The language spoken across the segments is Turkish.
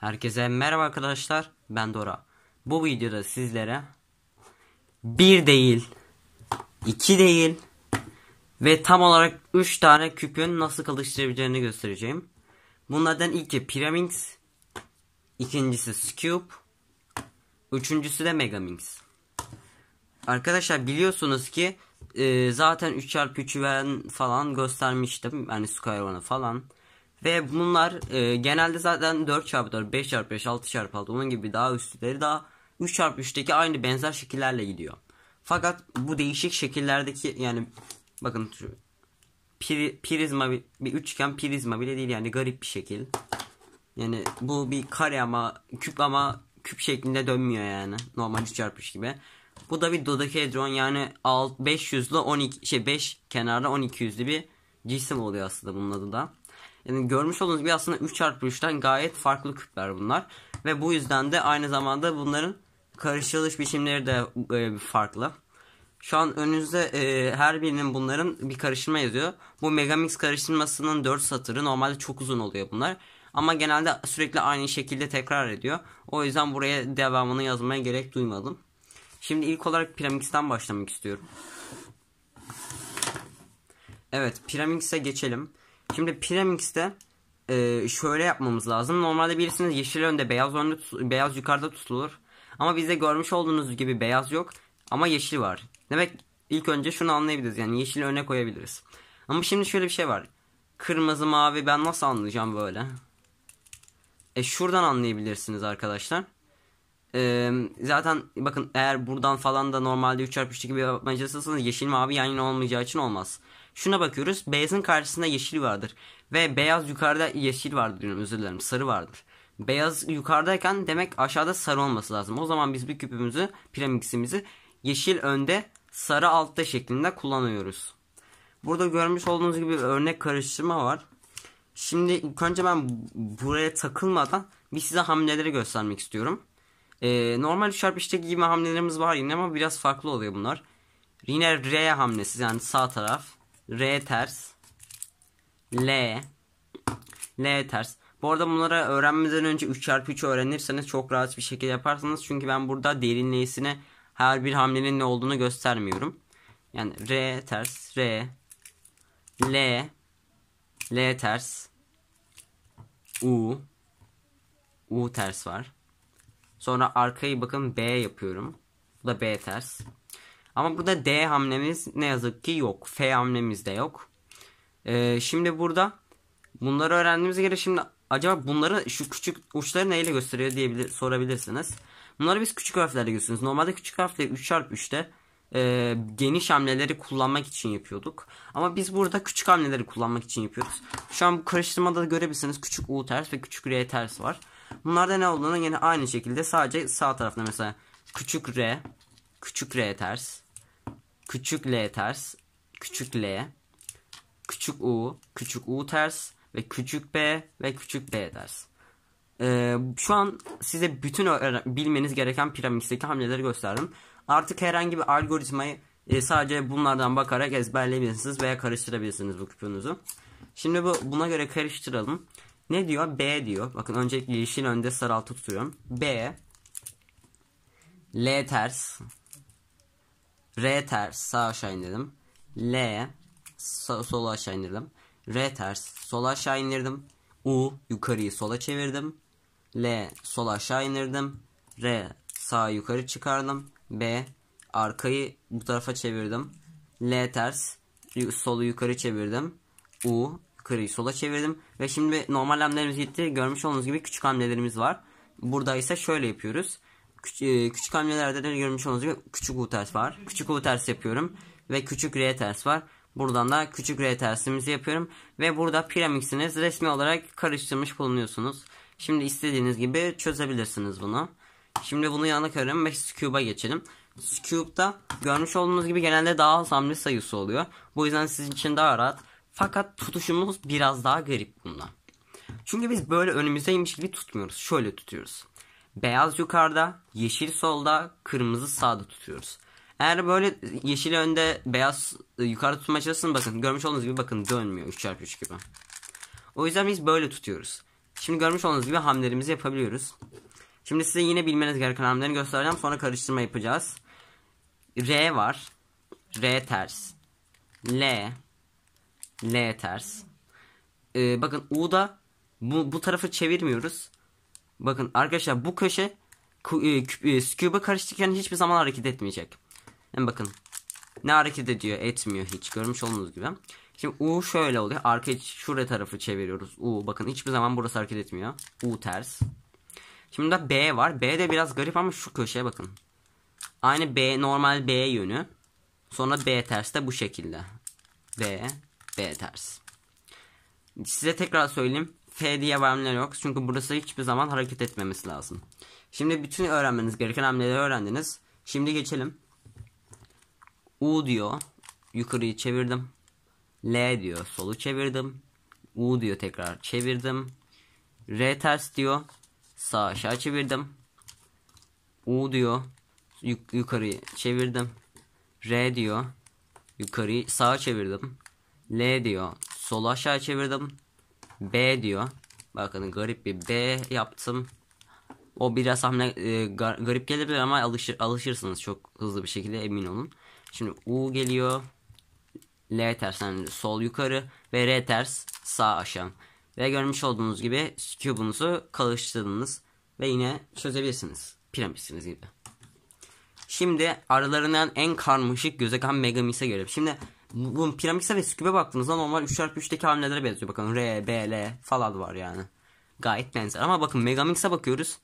Herkese merhaba arkadaşlar. Ben Dora. Bu videoda sizlere bir değil, iki değil ve tam olarak üç tane küpün nasıl kalıştırabileceğini göstereceğim. Bunlardan ilki Pyraminx, ikincisi Cube, üçüncüsü de Megaminx. Arkadaşlar biliyorsunuz ki e, zaten 3x3'ü ben falan göstermiştim. Yani Skyron'u falan. Ve bunlar e, genelde zaten 4x4, 5x5, 6x6 onun gibi daha üstleri daha 3x3'teki aynı benzer şekillerle gidiyor. Fakat bu değişik şekillerdeki yani bakın şu pir, prizma bir, bir üçgen prizma bile değil yani garip bir şekil. Yani bu bir kare ama küp ama küp şeklinde dönmüyor yani normal 3x3 gibi. Bu da bir dodekahedron yani 500'lü 12 şey 5 kenarda 12 bir cisim oluyor aslında bunun adı da. Yani görmüş olduğunuz gibi aslında 3 çarpı 3'ten gayet farklı küpler bunlar. Ve bu yüzden de aynı zamanda bunların karışılış biçimleri de e, farklı. Şu an önünüzde e, her birinin bunların bir karıştırma yazıyor. Bu Megamix karıştırmasının 4 satırı normalde çok uzun oluyor bunlar. Ama genelde sürekli aynı şekilde tekrar ediyor. O yüzden buraya devamını yazmaya gerek duymadım. Şimdi ilk olarak Piramix'ten başlamak istiyorum. Evet Piramix'e geçelim. Şimdi Premix'te e, şöyle yapmamız lazım. Normalde birisiniz yeşil önde beyaz önde beyaz yukarıda tutulur. Ama bizde görmüş olduğunuz gibi beyaz yok ama yeşil var. Demek ilk önce şunu anlayabiliriz. Yani yeşili öne koyabiliriz. Ama şimdi şöyle bir şey var. Kırmızı mavi ben nasıl anlayacağım böyle? E şuradan anlayabilirsiniz arkadaşlar. E, zaten bakın eğer buradan falan da normalde 3x3'lük bir yapmacasısanız yeşil mavi yan yana olmayacağı için olmaz. Şuna bakıyoruz. Beyazın karşısında yeşil vardır. Ve beyaz yukarıda yeşil vardır diyorum özür dilerim. Sarı vardır. Beyaz yukarıdayken demek aşağıda sarı olması lazım. O zaman biz bir küpümüzü, piramidimizi yeşil önde, sarı altta şeklinde kullanıyoruz. Burada görmüş olduğunuz gibi örnek karıştırma var. Şimdi ilk önce ben buraya takılmadan bir size hamleleri göstermek istiyorum. Ee, normal 3 çarpıştaki gibi hamlelerimiz var yine ama biraz farklı oluyor bunlar. Yine R hamlesi yani sağ taraf. R ters. L. L ters. Bu arada bunlara öğrenmeden önce 3 çarpı 3 öğrenirseniz çok rahat bir şekilde yaparsınız. Çünkü ben burada derinliğisine her bir hamlenin ne olduğunu göstermiyorum. Yani R ters, R, L, L ters, U, U ters var. Sonra arkayı bakın B yapıyorum. Bu da B ters. Ama burada D hamlemiz ne yazık ki yok. F hamlemiz de yok. Ee, şimdi burada bunları öğrendiğimize göre şimdi acaba bunları şu küçük uçları neyle gösteriyor diye bilir, sorabilirsiniz. Bunları biz küçük harflerle gösteriyoruz. Normalde küçük harfle 3x3'te e, geniş hamleleri kullanmak için yapıyorduk. Ama biz burada küçük hamleleri kullanmak için yapıyoruz. Şu an bu karıştırmada da görebilirsiniz küçük U ters ve küçük R ters var. Bunlarda ne olduğunu yine aynı şekilde sadece sağ tarafta mesela küçük R küçük r ters, küçük l ters, küçük l, küçük u, küçük u ters ve küçük b ve küçük b ters. Ee, şu an size bütün bilmeniz gereken piramidteki hamleleri gösterdim. Artık herhangi bir algoritmayı e, sadece bunlardan bakarak ezberleyebilirsiniz veya karıştırabilirsiniz bu küpünüzü. Şimdi bu buna göre karıştıralım. Ne diyor? B diyor. Bakın öncelikle yeşil önde saraltı tutuyorum. B L ters R ters sağ aşağı indirdim. L sağ, sola aşağı indirdim. R ters sola aşağı indirdim. U yukarıyı sola çevirdim. L sola aşağı indirdim. R sağ yukarı çıkardım. B arkayı bu tarafa çevirdim. L ters solu yukarı çevirdim. U yukarıyı sola çevirdim. Ve şimdi normal hamlelerimiz gitti. Görmüş olduğunuz gibi küçük hamlelerimiz var. Burada ise şöyle yapıyoruz. E, küçük, hamlelerde de görmüş olduğunuz gibi küçük U ters var. Küçük U ters yapıyorum ve küçük R ters var. Buradan da küçük R tersimizi yapıyorum ve burada piramiksiniz. resmi olarak karıştırmış bulunuyorsunuz. Şimdi istediğiniz gibi çözebilirsiniz bunu. Şimdi bunu yana koyalım ve Cube'a geçelim. Cube'da görmüş olduğunuz gibi genelde daha az hamle sayısı oluyor. Bu yüzden sizin için daha rahat. Fakat tutuşumuz biraz daha garip bundan. Çünkü biz böyle önümüzdeymiş gibi tutmuyoruz. Şöyle tutuyoruz. Beyaz yukarıda, yeşil solda, kırmızı sağda tutuyoruz. Eğer böyle yeşil önde, beyaz e, yukarıda tutmaya çalışırsanız bakın görmüş olduğunuz gibi bakın dönmüyor 3x3 gibi. O yüzden biz böyle tutuyoruz. Şimdi görmüş olduğunuz gibi hamlerimizi yapabiliyoruz. Şimdi size yine bilmeniz gereken hamleleri göstereceğim. Sonra karıştırma yapacağız. R var. R ters. L. L ters. Ee, bakın U'da bu, bu tarafı çevirmiyoruz. Bakın arkadaşlar bu köşe e, e, kübe karıştırırken hiçbir zaman hareket etmeyecek. Yani bakın ne hareket ediyor etmiyor hiç görmüş olduğunuz gibi. Şimdi U şöyle oluyor. Arka şuraya tarafı çeviriyoruz. U bakın hiçbir zaman burası hareket etmiyor. U ters. Şimdi de B var. B de biraz garip ama şu köşeye bakın. Aynı B normal B yönü. Sonra B ters de bu şekilde. B, B ters. Size tekrar söyleyeyim. F diye bir hamle yok. Çünkü burası hiçbir zaman hareket etmemesi lazım. Şimdi bütün öğrenmeniz gereken hamleleri öğrendiniz. Şimdi geçelim. U diyor. Yukarıyı çevirdim. L diyor. Solu çevirdim. U diyor tekrar çevirdim. R ters diyor. Sağ aşağı çevirdim. U diyor. Yuk yukarıyı çevirdim. R diyor. Yukarıyı sağa çevirdim. L diyor. Solu aşağı çevirdim. B diyor. Bakın garip bir B yaptım. O biraz hamle e, gar, garip gelebilir ama alışır, alışırsınız çok hızlı bir şekilde emin olun. Şimdi U geliyor. L tersten yani sol yukarı ve R ters sağ aşağı. Ve görmüş olduğunuz gibi kübünüzü kalıştırdınız ve yine çözebilirsiniz. Piramitsiniz gibi. Şimdi aralarından en karmaşık gözüken Megamis'e göre. Şimdi bu piramikse ve skübe baktığınızda normal 3x3'teki hamlelere benziyor. Bakın R, B, L falan var yani. Gayet benzer. Ama bakın Megamix'e bakıyoruz.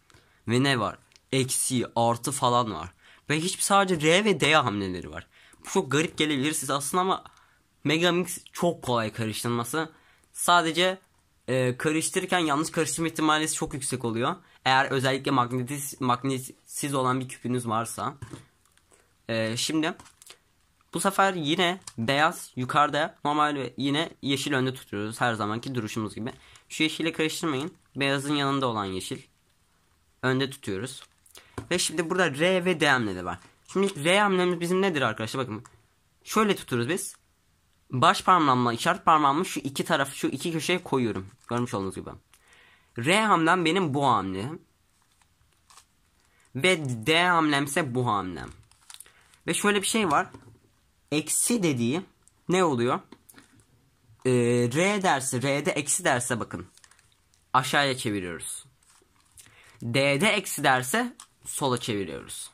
Ve ne var? Eksi, artı falan var. Ve hiçbir sadece R ve D hamleleri var. Bu çok garip gelebilir size aslında ama Megamix çok kolay karıştırılması. Sadece e, karıştırırken yanlış karıştırma ihtimali çok yüksek oluyor. Eğer özellikle magnetis, magnetsiz olan bir küpünüz varsa. E, şimdi bu sefer yine beyaz yukarıda normal ve yine yeşil önde tutuyoruz her zamanki duruşumuz gibi. Şu yeşile karıştırmayın. Beyazın yanında olan yeşil. Önde tutuyoruz. Ve şimdi burada R ve D hamleleri var. Şimdi R hamlemiz bizim nedir arkadaşlar? Bakın şöyle tutuyoruz biz. Baş parmağımla işaret parmağımı şu iki tarafı şu iki köşeye koyuyorum. Görmüş olduğunuz gibi. R hamlem benim bu hamlem. Ve D hamlemse bu hamlem. Ve şöyle bir şey var eksi dediği ne oluyor? Ee, R dersi, R'de eksi derse bakın. Aşağıya çeviriyoruz. D'de eksi derse sola çeviriyoruz.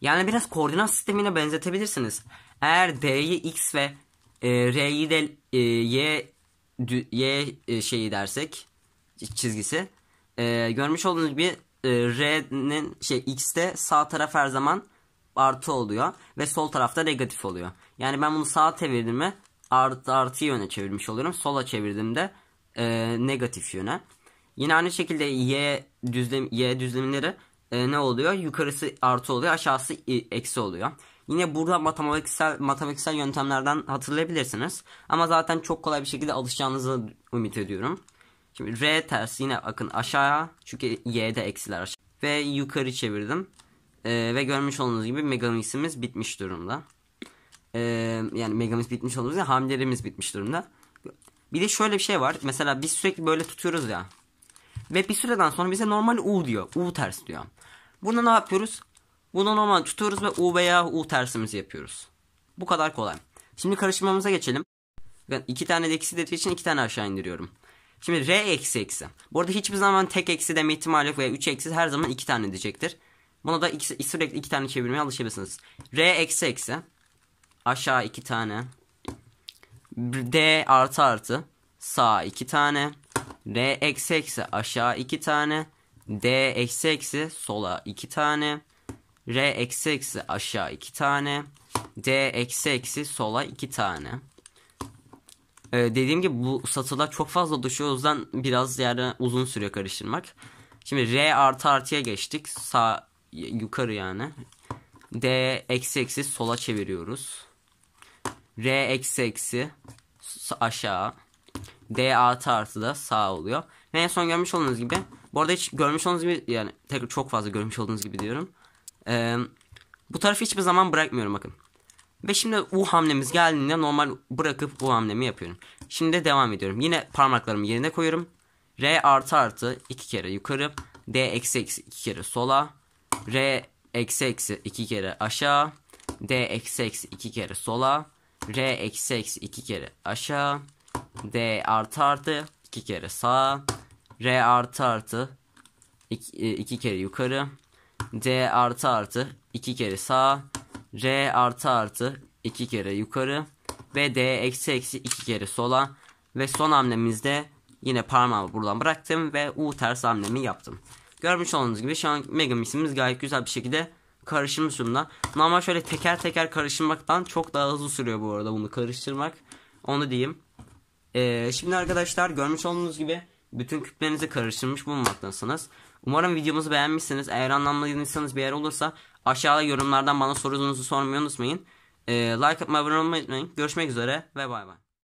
Yani biraz koordinat sistemine benzetebilirsiniz. Eğer D'yi X ve e, R'yi de e, Y Y e, şeyi dersek çizgisi. E, görmüş olduğunuz gibi e, R'nin şey X'te sağ taraf her zaman artı oluyor ve sol tarafta negatif oluyor. Yani ben bunu sağa çevirdiğimde artı artıyı yöne çevirmiş oluyorum. Sola çevirdiğimde e, negatif yöne. Yine aynı şekilde y düzlem y düzlemleri e, ne oluyor? Yukarısı artı oluyor, aşağısı eksi oluyor. Yine burada matematiksel matematiksel yöntemlerden hatırlayabilirsiniz. Ama zaten çok kolay bir şekilde alışacağınızı ümit ediyorum. Şimdi R ters yine bakın aşağıya. Çünkü Y'de eksiler aşağı. Ve yukarı çevirdim. E, ve görmüş olduğunuz gibi Megamix'imiz bitmiş durumda. E, yani Megamix bitmiş olduğunuz gibi hamlerimiz bitmiş durumda. Bir de şöyle bir şey var. Mesela biz sürekli böyle tutuyoruz ya. Ve bir süreden sonra bize normal U diyor. U ters diyor. Bunu ne yapıyoruz? Bunu normal tutuyoruz ve U veya U tersimizi yapıyoruz. Bu kadar kolay. Şimdi karıştırmamıza geçelim. Ben iki tane de eksi dediği için iki tane aşağı indiriyorum. Şimdi R eksi eksi. Bu arada hiçbir zaman tek eksi deme ihtimali yok veya üç eksi her zaman iki tane diyecektir. Bunu da iki, sürekli iki tane çevirmeye alışabilirsiniz. R eksi eksi. Aşağı iki tane. D artı artı. Sağ iki tane. R eksi eksi aşağı iki tane. D eksi eksi sola iki tane. R eksi eksi aşağı iki tane. D eksi eksi sola iki tane. Ee, dediğim gibi bu satılar çok fazla düşüyor. O yüzden biraz yani uzun sürüyor karıştırmak. Şimdi R artı artıya geçtik. Sağ yukarı yani. D eksi eksi sola çeviriyoruz. R eksi eksi aşağı. D artı artı da sağ oluyor. Ve en son görmüş olduğunuz gibi. Bu arada hiç görmüş olduğunuz gibi yani tekrar çok fazla görmüş olduğunuz gibi diyorum. Ee, bu tarafı hiçbir zaman bırakmıyorum bakın. Ve şimdi U hamlemiz geldiğinde normal bırakıp U hamlemi yapıyorum. Şimdi devam ediyorum. Yine parmaklarımı yerine koyuyorum. R artı artı iki kere yukarı. D eksi eksi iki kere sola. R eksi eksi 2 kere aşağı. D eksi eksi 2 kere sola. R eksi eksi 2 kere aşağı. D artı artı 2 kere sağa. R artı artı 2, e, kere yukarı. D artı artı 2 kere sağa. R artı artı 2 kere yukarı. Ve D eksi eksi 2 kere sola. Ve son hamlemizde yine parmağımı buradan bıraktım ve U ters hamlemi yaptım. Görmüş olduğunuz gibi şu an Mega Mix'imiz gayet güzel bir şekilde karışmış durumda. Normal şöyle teker teker karıştırmaktan çok daha hızlı sürüyor bu arada bunu karıştırmak. Onu diyeyim. Ee, şimdi arkadaşlar görmüş olduğunuz gibi bütün küplerinizi karıştırmış bulunmaktasınız. Umarım videomuzu beğenmişsiniz. Eğer anlamlıysanız bir yer olursa aşağıda yorumlardan bana sorunuzu sormayı unutmayın. Ee, like atmayı abone olmayı unutmayın. Görüşmek üzere ve bay bay.